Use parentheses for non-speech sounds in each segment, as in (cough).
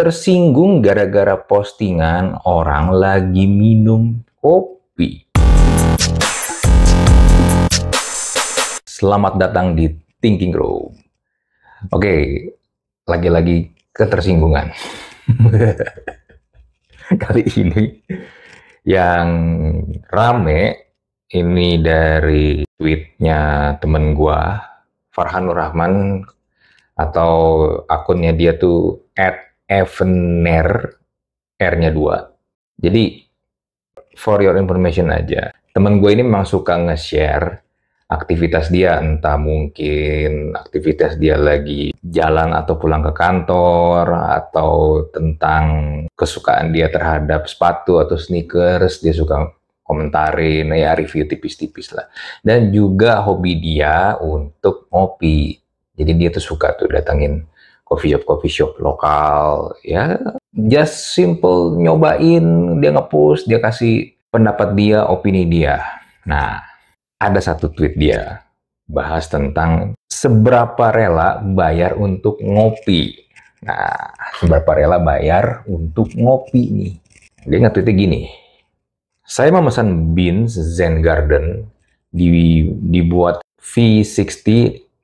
tersinggung gara-gara postingan orang lagi minum kopi. Selamat datang di Thinking Room. Oke, lagi-lagi ketersinggungan. (laughs) Kali ini yang rame ini dari tweetnya temen gua Farhanur Rahman atau akunnya dia tuh Evener R-nya 2. Jadi for your information aja. Temen gue ini memang suka nge-share aktivitas dia entah mungkin aktivitas dia lagi jalan atau pulang ke kantor atau tentang kesukaan dia terhadap sepatu atau sneakers dia suka komentarin ya review tipis-tipis lah dan juga hobi dia untuk ngopi jadi dia tuh suka tuh datangin coffee shop coffee shop lokal ya just simple nyobain dia ngepost dia kasih pendapat dia opini dia nah ada satu tweet dia bahas tentang seberapa rela bayar untuk ngopi nah seberapa rela bayar untuk ngopi nih dia ngetweetnya gini saya memesan beans Zen Garden di, dibuat V60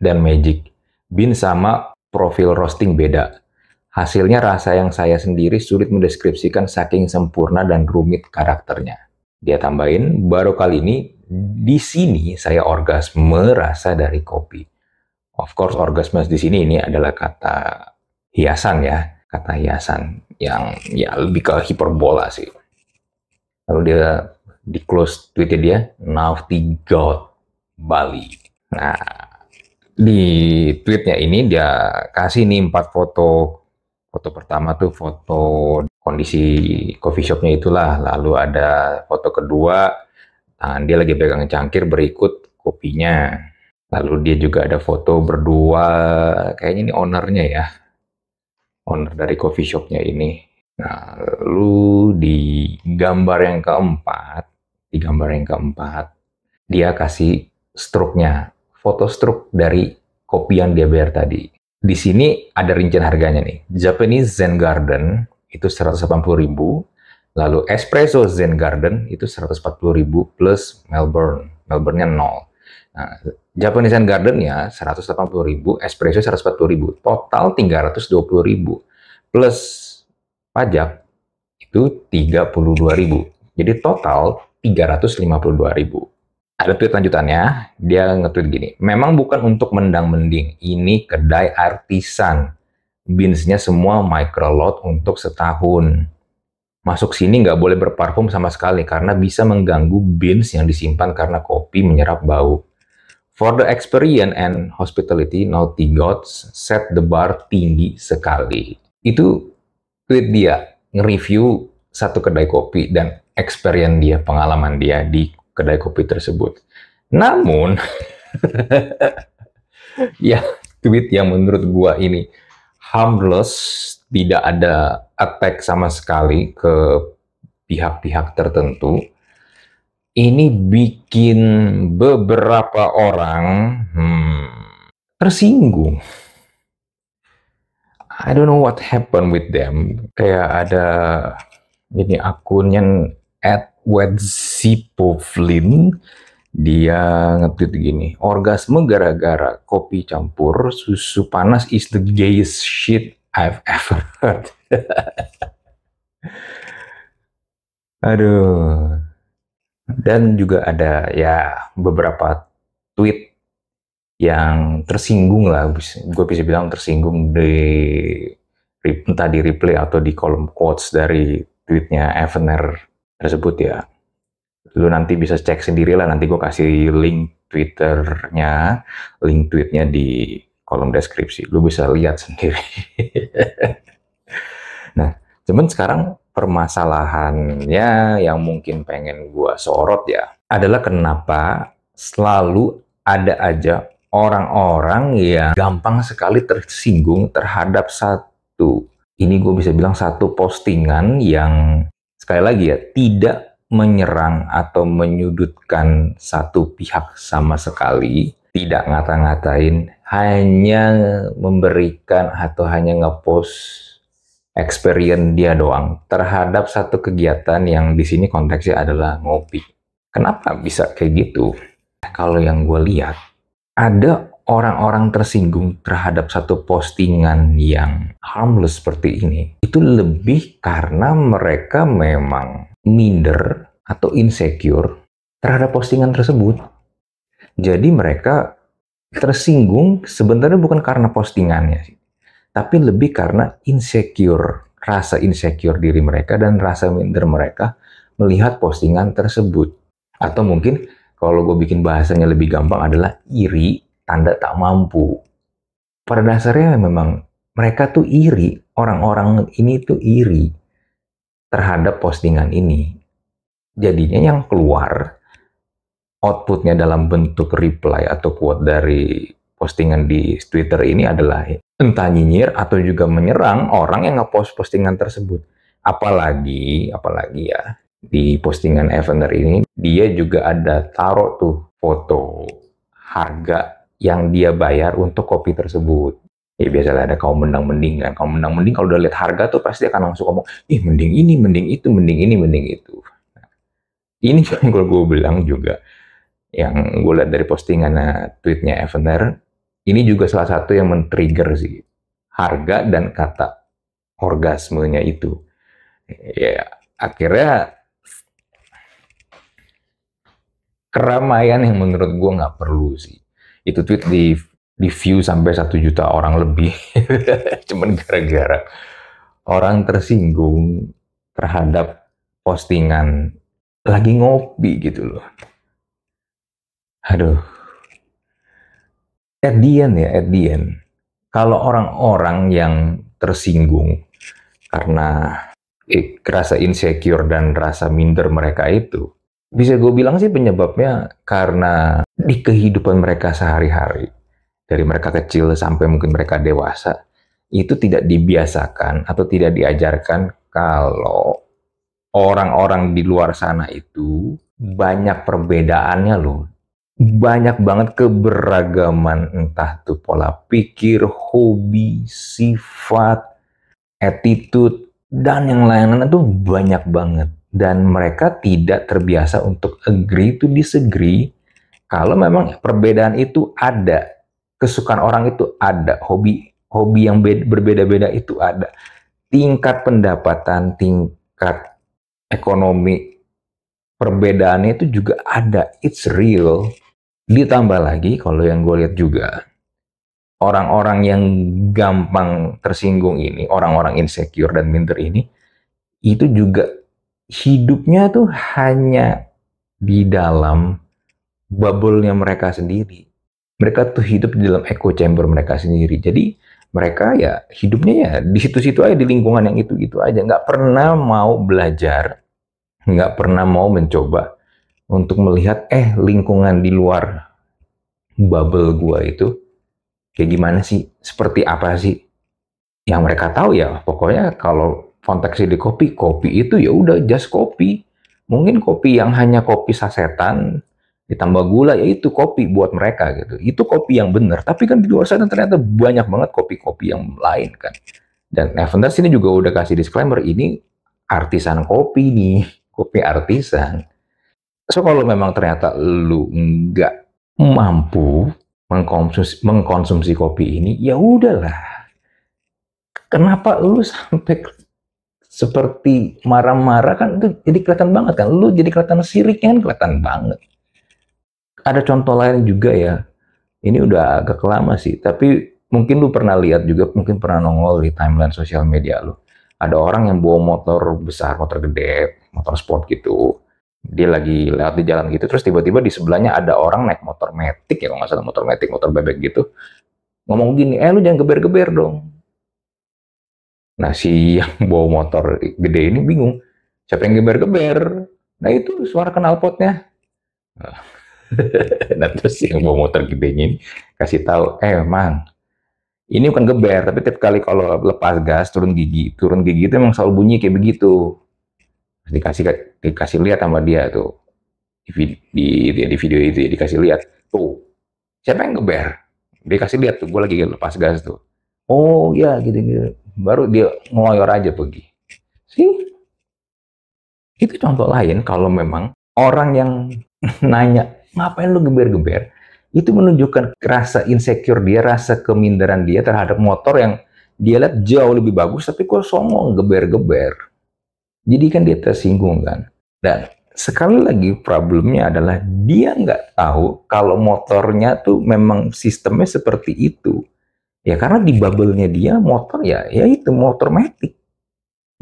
dan Magic bean sama profil roasting beda. Hasilnya rasa yang saya sendiri sulit mendeskripsikan saking sempurna dan rumit karakternya. Dia tambahin, baru kali ini di sini saya orgasme rasa dari kopi. Of course, orgasme di sini ini adalah kata hiasan ya, kata hiasan yang ya lebih ke hiperbola sih. Lalu dia di close tweetnya dia, Naughty God Bali. Nah, di tweetnya ini dia kasih nih empat foto foto pertama tuh foto kondisi coffee shopnya itulah lalu ada foto kedua tangan dia lagi pegang cangkir berikut kopinya lalu dia juga ada foto berdua kayaknya ini ownernya ya owner dari coffee shopnya ini nah lalu di gambar yang keempat di gambar yang keempat dia kasih stroke-nya foto struk dari kopi yang dia bayar tadi. Di sini ada rincian harganya nih. Japanese Zen Garden itu 180.000, lalu Espresso Zen Garden itu 140.000 plus Melbourne. Melbourne-nya 0. Nah, Japanese Zen Garden ya 180.000, Espresso 140.000, total 320.000 plus pajak itu 32.000. Jadi total 352.000 ada tweet lanjutannya, dia nge-tweet gini. Memang bukan untuk mendang-mending, ini kedai artisan. Binsnya semua micro lot untuk setahun. Masuk sini nggak boleh berparfum sama sekali karena bisa mengganggu bins yang disimpan karena kopi menyerap bau. For the experience and hospitality, naughty gods set the bar tinggi sekali. Itu tweet dia nge-review satu kedai kopi dan experience dia, pengalaman dia di kedai kopi tersebut. Namun, (laughs) ya tweet yang menurut gua ini harmless, tidak ada attack sama sekali ke pihak-pihak tertentu. Ini bikin beberapa orang hmm, tersinggung. I don't know what happened with them. Kayak ada ini akunnya at Wedzipovlin dia nge-tweet gini orgasme gara-gara kopi campur susu panas is the gayest shit I've ever heard (laughs) aduh dan juga ada ya beberapa tweet yang tersinggung lah gue bisa bilang tersinggung di entah di replay atau di kolom quotes dari tweetnya Evener tersebut ya lu nanti bisa cek sendiri lah nanti gue kasih link twitternya link tweetnya di kolom deskripsi lu bisa lihat (laughs) sendiri nah cuman sekarang permasalahannya yang mungkin pengen gue sorot ya adalah kenapa selalu ada aja orang-orang yang gampang sekali tersinggung terhadap satu ini gue bisa bilang satu postingan yang sekali lagi ya, tidak menyerang atau menyudutkan satu pihak sama sekali, tidak ngata-ngatain, hanya memberikan atau hanya ngepost experience dia doang terhadap satu kegiatan yang di sini konteksnya adalah ngopi. Kenapa bisa kayak gitu? Kalau yang gue lihat, ada orang-orang tersinggung terhadap satu postingan yang harmless seperti ini itu lebih karena mereka memang minder atau insecure terhadap postingan tersebut. Jadi mereka tersinggung sebenarnya bukan karena postingannya, tapi lebih karena insecure, rasa insecure diri mereka dan rasa minder mereka melihat postingan tersebut. Atau mungkin kalau gue bikin bahasanya lebih gampang adalah iri tanda tak mampu. Pada dasarnya memang mereka tuh iri, orang-orang ini tuh iri terhadap postingan ini. Jadinya yang keluar outputnya dalam bentuk reply atau quote dari postingan di Twitter ini adalah entah nyinyir atau juga menyerang orang yang ngepost postingan tersebut. Apalagi, apalagi ya, di postingan Evander ini, dia juga ada taruh tuh foto harga yang dia bayar untuk kopi tersebut. Ya biasanya ada kaum mendang mending kan. Kaum mendang mending kalau udah lihat harga tuh pasti akan langsung ngomong, ih mending ini, mending itu, mending ini, mending itu. Nah, ini (laughs) yang gue, bilang juga, yang gue lihat dari postingan nah, tweetnya Evener, ini juga salah satu yang men-trigger sih harga dan kata orgasmenya itu. Ya akhirnya keramaian yang menurut gue nggak perlu sih itu tweet di di view sampai satu juta orang lebih (laughs) cuman gara-gara orang tersinggung terhadap postingan lagi ngopi gitu loh aduh at the end ya at the end kalau orang-orang yang tersinggung karena eh, rasa insecure dan rasa minder mereka itu bisa gue bilang sih penyebabnya karena di kehidupan mereka sehari-hari dari mereka kecil sampai mungkin mereka dewasa itu tidak dibiasakan atau tidak diajarkan kalau orang-orang di luar sana itu banyak perbedaannya loh banyak banget keberagaman entah itu pola pikir, hobi, sifat, attitude dan yang lain-lain itu banyak banget dan mereka tidak terbiasa untuk agree to disagree kalau memang perbedaan itu ada, kesukaan orang itu ada, hobi hobi yang berbeda-beda itu ada. Tingkat pendapatan, tingkat ekonomi perbedaannya itu juga ada. It's real. Ditambah lagi kalau yang gue lihat juga orang-orang yang gampang tersinggung ini, orang-orang insecure dan minder ini itu juga hidupnya tuh hanya di dalam bubble-nya mereka sendiri. Mereka tuh hidup di dalam echo chamber mereka sendiri. Jadi mereka ya hidupnya ya di situ-situ aja di lingkungan yang itu-itu aja. Nggak pernah mau belajar, nggak pernah mau mencoba untuk melihat eh lingkungan di luar bubble gua itu kayak gimana sih, seperti apa sih. Yang mereka tahu ya pokoknya kalau konteksnya di kopi, kopi itu ya udah just kopi. Mungkin kopi yang hanya kopi sasetan ditambah gula ya itu kopi buat mereka gitu. Itu kopi yang benar. Tapi kan di luar sana ternyata banyak banget kopi-kopi yang lain kan. Dan Eventas ini juga udah kasih disclaimer ini artisan kopi nih, (laughs) kopi artisan. So kalau memang ternyata lu nggak mampu mengkonsumsi, mengkonsumsi kopi ini, ya udahlah kenapa lu sampai seperti marah-marah kan itu jadi kelihatan banget kan lu jadi kelihatan sirik kan kelihatan banget ada contoh lain juga ya ini udah agak lama sih tapi mungkin lu pernah lihat juga mungkin pernah nongol di timeline sosial media lu ada orang yang bawa motor besar motor gede motor sport gitu dia lagi lewat di jalan gitu terus tiba-tiba di sebelahnya ada orang naik motor metik ya kalau nggak salah motor metik motor bebek gitu ngomong gini eh lu jangan geber-geber dong Nah si yang (laughs) bawa motor gede ini bingung, siapa yang geber-geber? Nah itu suara knalpotnya. Nah, (laughs) nah terus yang bawa motor gede ini kasih tahu, eh mang, ini bukan geber, tapi tiap kali kalau lepas gas turun gigi, turun gigi itu emang selalu bunyi kayak begitu. Dikasih dikasih lihat sama dia tuh di, di, ya, di video itu ya, dikasih lihat tuh siapa yang geber? Dikasih lihat tuh, gue lagi lepas gas tuh. Oh ya gitu gitu baru dia ngeloyor aja pergi. Sih, itu contoh lain kalau memang orang yang (laughs) nanya ngapain lu geber-geber, itu menunjukkan rasa insecure dia, rasa keminderan dia terhadap motor yang dia lihat jauh lebih bagus, tapi kok songong, geber-geber. Jadi kan dia tersinggung kan. Dan sekali lagi problemnya adalah dia nggak tahu kalau motornya tuh memang sistemnya seperti itu. Ya karena di bubble-nya dia motor ya, ya itu motor metik.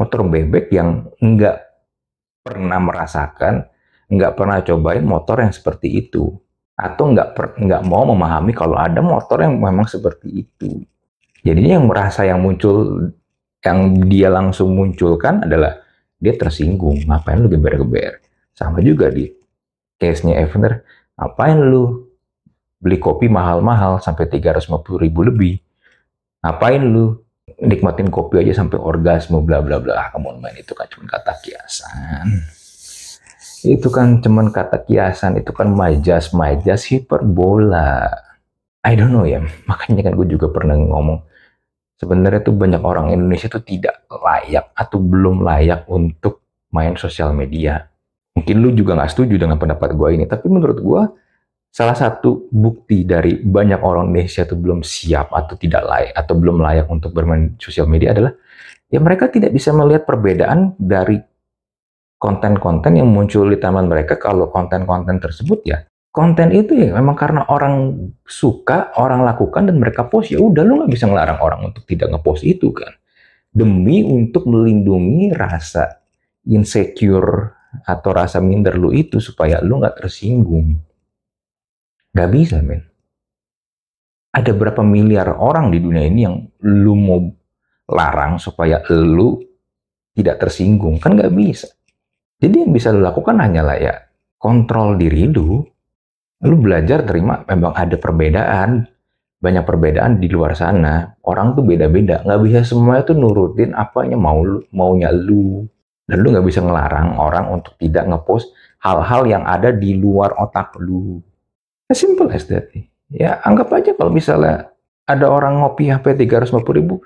Motor bebek yang nggak pernah merasakan, nggak pernah cobain motor yang seperti itu. Atau nggak nggak mau memahami kalau ada motor yang memang seperti itu. Jadinya yang merasa yang muncul, yang dia langsung munculkan adalah dia tersinggung. Ngapain lu geber-geber? Sama juga di case-nya Evner ngapain lu beli kopi mahal-mahal sampai 350 ribu lebih. Ngapain lu nikmatin kopi aja sampai orgasme bla bla bla. Kamu ah, main itu kan cuma kata kiasan. Itu kan cuma kata kiasan, itu kan majas, majas hiperbola. I don't know ya, makanya kan gue juga pernah ngomong, sebenarnya tuh banyak orang Indonesia tuh tidak layak atau belum layak untuk main sosial media. Mungkin lu juga nggak setuju dengan pendapat gue ini, tapi menurut gue salah satu bukti dari banyak orang Indonesia itu belum siap atau tidak layak atau belum layak untuk bermain sosial media adalah ya mereka tidak bisa melihat perbedaan dari konten-konten yang muncul di taman mereka kalau konten-konten tersebut ya konten itu ya memang karena orang suka orang lakukan dan mereka post ya udah lu nggak bisa ngelarang orang untuk tidak ngepost itu kan demi untuk melindungi rasa insecure atau rasa minder lu itu supaya lu nggak tersinggung Gak bisa, men. Ada berapa miliar orang di dunia ini yang lu mau larang supaya lu tidak tersinggung. Kan gak bisa. Jadi yang bisa lu lakukan hanyalah ya kontrol diri lu. Lu belajar terima memang ada perbedaan. Banyak perbedaan di luar sana. Orang tuh beda-beda. Gak bisa semuanya tuh nurutin apanya mau lu, maunya lu dan lu gak bisa ngelarang orang untuk tidak ngepost hal-hal yang ada di luar otak lu As simple as that. Ya, anggap aja kalau misalnya ada orang ngopi HP 350 ribu,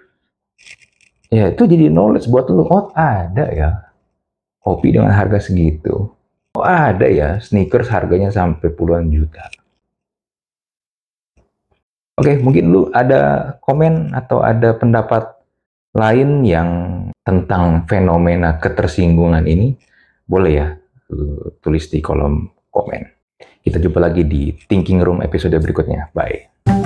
ya itu jadi knowledge buat lu. Oh, ada ya. Kopi dengan harga segitu. Oh, ada ya. Sneakers harganya sampai puluhan juta. Oke, okay, mungkin lu ada komen atau ada pendapat lain yang tentang fenomena ketersinggungan ini, boleh ya tulis di kolom komen. Kita jumpa lagi di Thinking Room episode berikutnya. Bye.